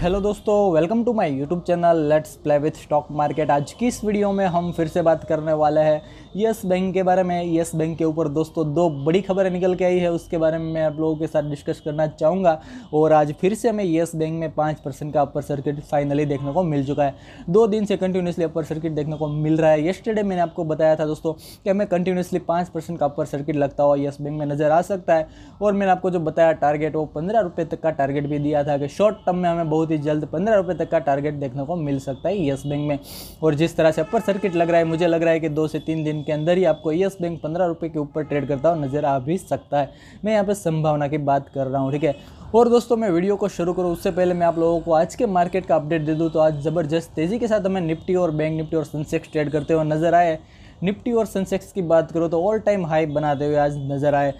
hello दोस्तों welcome to my YouTube channel let's play with stock market आज की इस वीडियो में हम फिर से बात करने वाले हैं यस बैंक के बारे में यस बैंक के ऊपर दोस्तों दो बड़ी खबरें निकल के आई है उसके बारे में मैं आप लोगों के साथ डिस्कस करना चाहूँगा और आज फिर से हमें यस बैंक में पाँच परसेंट का अपर सर्किट फाइनली देखने को मिल चुका है दो दिन से कंटिन्यूसली अपर सर्किट देखने को मिल रहा है येस्टरडे मैंने आपको बताया था दोस्तों कि हमें कंटिन्यूसली पाँच का अपर सर्किट लगता हुआ येस बैंक में नज़र आ सकता है और मैंने आपको जो बताया टारगेट वो पंद्रह तक का टारगेट भी दिया था कि शॉर्ट टर्म में हमें बहुत बहुत ही जल्द पंद्रह रुपये तक का टारगेट देखने को मिल सकता है येस बैंक में और जिस तरह से अपर सर्किट लग रहा है मुझे लग रहा है कि दो से तीन दिन के अंदर ही आपको येस बैंक पंद्रह रुपये के ऊपर ट्रेड करता हुआ नजर आ भी सकता है मैं यहाँ पर संभावना की बात कर रहा हूँ ठीक है और दोस्तों मैं वीडियो को शुरू करूँ उससे पहले मैं आप लोगों को आज के मार्केट का अपडेट दे दूँ तो आज ज़बरदस्त तेज़ी के साथ हमें निफ्टी और बैंक निफ्टी और सेंसेक्स ट्रेड करते हुए नजर आए निफ्टी और सेंसेक्स की बात करो तो ऑल टाइम हाई बनाते हुए आज नजर आए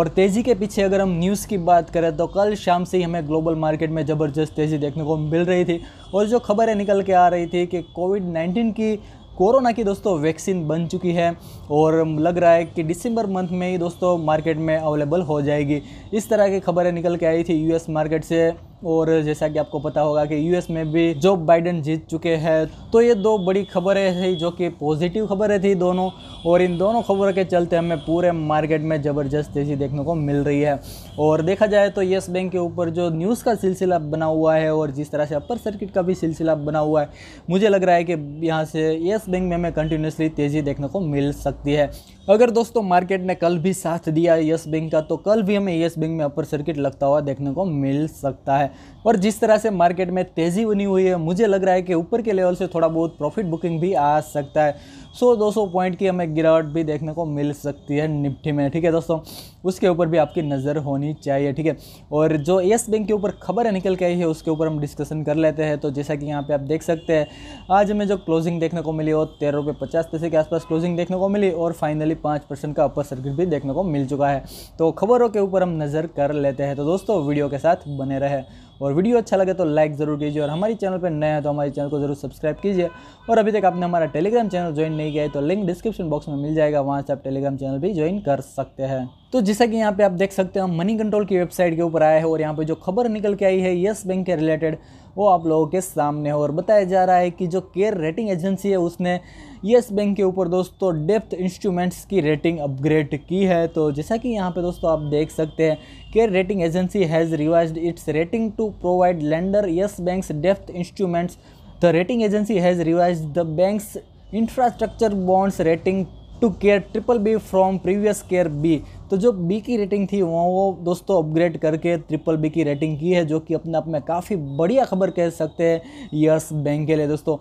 और तेज़ी के पीछे अगर हम न्यूज़ की बात करें तो कल शाम से ही हमें ग्लोबल मार्केट में ज़बरदस्त तेज़ी देखने को मिल रही थी और जो खबरें निकल के आ रही थी कि कोविड नाइन्टीन की कोरोना की दोस्तों वैक्सीन बन चुकी है और लग रहा है कि दिसंबर मंथ में ही दोस्तों मार्केट में अवेलेबल हो जाएगी इस तरह की खबरें निकल के आई थी यूएस मार्केट से और जैसा कि आपको पता होगा कि यूएस में भी जो बाइडन जीत चुके हैं तो ये दो बड़ी खबरें थी जो कि पॉजिटिव खबरें थी दोनों और इन दोनों खबरों के चलते हमें पूरे मार्केट में ज़बरदस्त तेज़ी देखने को मिल रही है और देखा जाए तो येस बैंक के ऊपर जो न्यूज़ का सिलसिला बना हुआ है और जिस तरह से अपर सर्किट का भी सिलसिला बना हुआ है मुझे लग रहा है कि यहाँ से येस बैंक में हमें कंटिन्यूसली तेज़ी देखने को मिल सकती है अगर दोस्तों मार्केट ने कल भी साथ दिया यस बैंक का तो कल भी हमें येस बैंक में अपर सर्किट लगता हुआ देखने को मिल सकता है और जिस तरह से मार्केट में तेज़ी बनी हुई है मुझे लग रहा है कि ऊपर के लेवल से थोड़ा बहुत प्रॉफिट बुकिंग भी आ सकता है सो दो सौ पॉइंट की हमें गिरावट भी देखने को मिल सकती है निफ्टी में ठीक है दोस्तों उसके ऊपर भी आपकी नज़र होनी चाहिए ठीक है और जो येस बैंक के ऊपर खबर निकल के आई है उसके ऊपर हम डिस्कशन कर लेते हैं तो जैसा कि यहाँ पे आप देख सकते हैं आज हमें जो क्लोजिंग देखने को मिली वो तेरह रुपये पचास पैसे के आसपास क्लोजिंग देखने को मिली और फाइनली पाँच परसेंट का अपर सर्किट भी देखने को मिल चुका है तो खबरों के ऊपर हम नज़र कर लेते हैं तो दोस्तों वीडियो के साथ बने रहे और वीडियो अच्छा लगे तो लाइक ज़रूर कीजिए और हमारे चैनल पर नया है तो हमारे चैनल को ज़रूर सब्सक्राइब कीजिए और अभी तक आपने हमारा टेलीग्राम चैनल ज्वाइन नहीं किया है तो लिंक डिस्क्रिप्शन बॉक्स में मिल जाएगा वहाँ से आप टेलीग्राम चैनल भी ज्वाइन कर सकते हैं तो जैसा कि यहाँ पे आप देख सकते हैं हम मनी कंट्रोल की वेबसाइट के ऊपर आए हैं और यहाँ पे जो खबर निकल के आई है यस बैंक के रिलेटेड वो आप लोगों के सामने हो और बताया जा रहा है कि जो केयर रेटिंग एजेंसी है उसने येस बैंक के ऊपर दोस्तों डेप्थ इंस्ट्रूमेंट्स की रेटिंग अपग्रेड की है तो जैसा कि यहाँ पे दोस्तों आप देख सकते हैं CARE rating agency has revise its rating to provide lender Yes Bank depth instruments the rating agency has revise the bank's infrastructure bonds rating to CARE triple B from previous CARE B तो जो B की rating थी वो वो दोस्तों upgrade करके triple B की rating की है जो कि अपने आप में काफ़ी बढ़िया खबर कह सकते हैं यस बैंक के लिए दोस्तों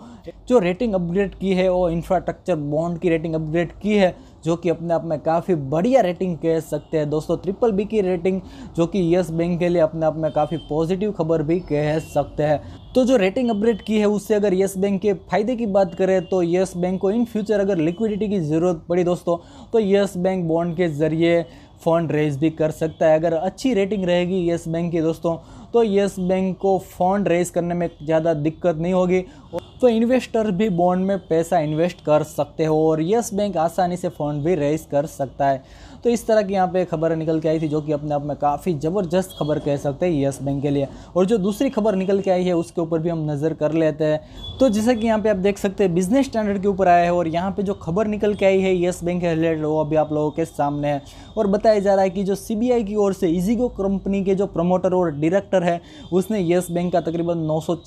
जो रेटिंग अपग्रेड की है वो इंफ्रास्ट्रक्चर बॉन्ड की रेटिंग अपग्रेड की है जो कि अपने आप में काफ़ी बढ़िया रेटिंग कह सकते हैं दोस्तों ट्रिपल बी की रेटिंग जो कि यस बैंक के लिए अपने आप में काफ़ी पॉजिटिव खबर भी कह सकते हैं तो जो रेटिंग अपग्रेड की है उससे अगर येस बैंक के फायदे की बात करें तो येस बैंक को इन फ्यूचर अगर लिक्विडिटी की ज़रूरत पड़ी दोस्तों तो येस बैंक बॉन्ड के ज़रिए फ़ंड रेज भी कर सकता है अगर अच्छी रेटिंग रहेगी येस बैंक की दोस्तों तो येस बैंक को फंड रेज करने में ज़्यादा दिक्कत नहीं होगी तो इन्वेस्टर भी बॉन्ड में पैसा इन्वेस्ट कर सकते हो और येस बैंक आसानी से फंड भी रेज कर सकता है तो इस तरह की यहाँ पे खबर निकल के आई थी जो कि अपने आप में काफ़ी ज़बरदस्त खबर कह सकते हैं यस बैंक के लिए और जो दूसरी खबर निकल के आई है उसके ऊपर भी हम नज़र कर लेते हैं तो जैसे कि यहाँ पे आप देख सकते हैं बिजनेस स्टैंडर्ड के ऊपर आया है और यहाँ पर जो खबर निकल के आई है येस बैंक के रिलेटेड वो अभी आप लोगों के सामने है और बताया जा रहा है कि जो सी की ओर से इजीगो कंपनी के जो प्रमोटर और डायरेक्टर है उसने येस बैंक का तकरीबन नौ सौ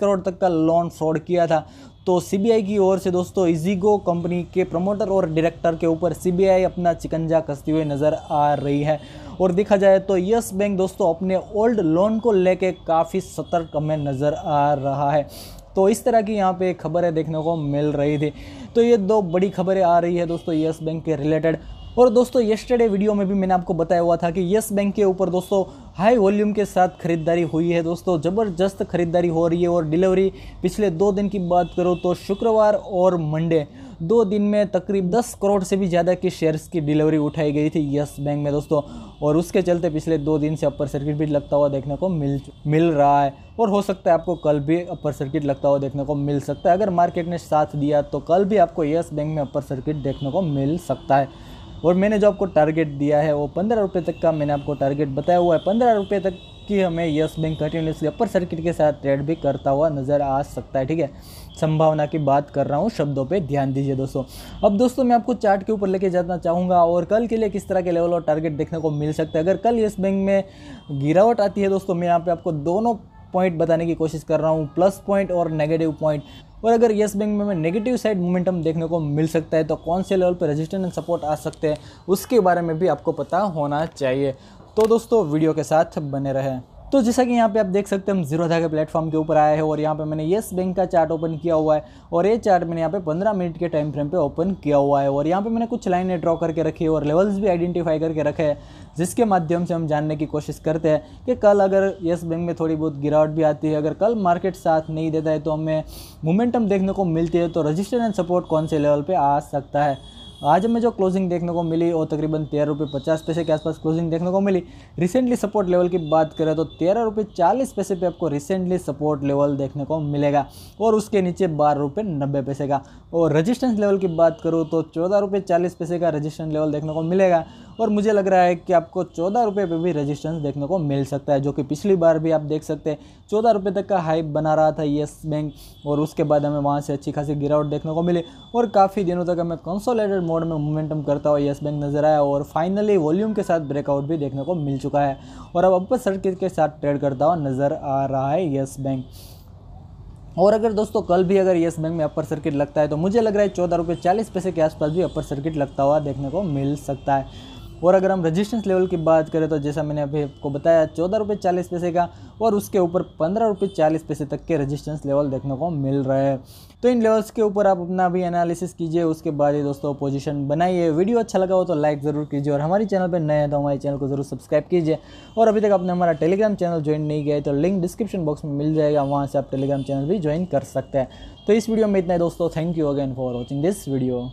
करोड़ तक का लोन फ्रॉड किया था तो सीबीआई की ओर से दोस्तों इजीगो कंपनी के प्रमोटर और डायरेक्टर के ऊपर सीबीआई अपना चिकंजा कसती हुई नज़र आ रही है और देखा जाए तो यस बैंक दोस्तों अपने ओल्ड लोन को लेके काफ़ी सतर्क में नज़र आ रहा है तो इस तरह की यहाँ पे खबरें देखने को मिल रही थी तो ये दो बड़ी खबरें आ रही है दोस्तों यस बैंक के रिलेटेड और दोस्तों येस्टरडे वीडियो में भी मैंने आपको बताया हुआ था कि येस बैंक के ऊपर दोस्तों हाई वॉल्यूम के साथ खरीदारी हुई है दोस्तों ज़बरदस्त खरीदारी हो रही है और डिलीवरी पिछले दो दिन की बात करो तो शुक्रवार और मंडे दो दिन में तकरीब 10 करोड़ से भी ज़्यादा की शेयर्स की डिलीवरी उठाई गई थी यस बैंक में दोस्तों और उसके चलते पिछले दो दिन से अपर सर्किट भी लगता हुआ देखने को मिल मिल रहा है और हो सकता है आपको कल भी अपर सर्किट लगता हुआ देखने को मिल सकता है अगर मार्केट ने साथ दिया तो कल भी आपको यस बैंक में अपर सर्किट देखने को मिल सकता है और मैंने जो आपको टारगेट दिया है वो पंद्रह रुपये तक का मैंने आपको टारगेट बताया हुआ है पंद्रह रुपये तक की हमें Yes Bank continuously upper circuit के साथ ट्रेड भी करता हुआ नज़र आ सकता है ठीक है संभावना की बात कर रहा हूँ शब्दों पे ध्यान दीजिए दोस्तों अब दोस्तों मैं आपको चार्ट के ऊपर लेके जाना चाहूँगा और कल के लिए किस तरह के लेवल और टारगेट देखने को मिल सकता है अगर कल येस बैंक में गिरावट आती है दोस्तों मैं यहाँ पे आपको दोनों पॉइंट बताने की कोशिश कर रहा हूँ प्लस पॉइंट और नेगेटिव पॉइंट और अगर येस बैंक में हमें नेगेटिव साइड मोमेंटम देखने को मिल सकता है तो कौन से लेवल पर रजिस्टेंस एंड सपोर्ट आ सकते हैं उसके बारे में भी आपको पता होना चाहिए तो दोस्तों वीडियो के साथ बने रहें तो जैसा कि यहाँ पे आप देख सकते हैं हम जीरोधा के प्लेटफॉर्म के ऊपर आए हैं और यहाँ पे मैंने येस बैंक का चार्ट ओपन किया हुआ है और ये चार्ट मैंने यहाँ पे 15 मिनट के टाइम फ्रेम पे ओपन किया हुआ है और यहाँ पे मैंने कुछ लाइनें ड्रॉ करके रखी है और लेवल्स भी आइडेंटिफाई करके रखे हैं जिसके माध्यम से हम जानने की कोशिश करते हैं कि कल अगर येस बैंक में थोड़ी बहुत गिरावट भी आती है अगर कल मार्केट साथ नहीं देता है तो हमें मोमेंटम देखने को मिलती है तो रजिस्टर एंड सपोर्ट कौन से लेवल पर आ सकता है आज हमें जो क्लोजिंग देखने को मिली और तकरीबन तेरह रुपये पचास पैसे के आसपास क्लोजिंग देखने को मिली रिसेंटली सपोर्ट लेवल की बात करें तो तेरह रुपये चालीस पैसे पर आपको रिसेंटली सपोर्ट लेवल देखने को मिलेगा और उसके नीचे बारह रुपये नब्बे पैसे का और रजिस्टेंस लेवल की बात करूँ तो चौदह रुपये चालीस पैसे का रजिस्टेंस लेवल देखने को मिलेगा और मुझे लग रहा है कि आपको चौदह रुपये पर भी रजिस्टेंस देखने को मिल सकता है जो कि पिछली बार भी आप देख सकते हैं चौदह रुपये तक का हाइप बना रहा था येस बैंक और उसके बाद हमें वहाँ से अच्छी खासी गिरावट देखने को मिली और काफ़ी दिनों तक हमें कंसोलेटेड मोड में मोमेंटम करता हुआ येस बैंक नजर आया और फाइनली वॉल्यूम के साथ ब्रेकआउट भी देखने को मिल चुका है और अब अपर सर्किट के साथ ट्रेड करता हुआ नज़र आ रहा है येस बैंक और अगर दोस्तों कल भी अगर येस बैंक में अपर सर्किट लगता है तो मुझे लग रहा है चौदह रुपये चालीस पैसे के आसपास भी अपर सर्किट लगता हुआ देखने को मिल सकता है और अगर हम रजिस्ट्रेंस लेवल की बात करें तो जैसा मैंने अभी आपको बताया चौदह रुपये चालीस पैसे का और उसके ऊपर पंद्रह रुपये चालीस पैसे तक के रजिस्टेंस लेवल देखने को मिल रहा है तो इन लेवल्स के ऊपर आप अपना भी एनालिसिस कीजिए उसके बाद ही दोस्तों पोजीशन बनाइए वीडियो अच्छा लगा हो तो लाइक ज़रूर कीजिए और हमारे चैनल पर नए हैं तो हमारे चैनल को ज़रूर सब्सक्राइब कीजिए और अभी तक आपने हमारा टेलीग्राम चैनल ज्वाइन नहीं किया है तो लिंक डिस्क्रिप्शन बॉक्स में मिल जाएगा वहाँ से आप टेलीग्राम चैनल भी ज्वाइन कर सकते हैं तो इस वीडियो में इतना है दोस्तों thank you again for watching this video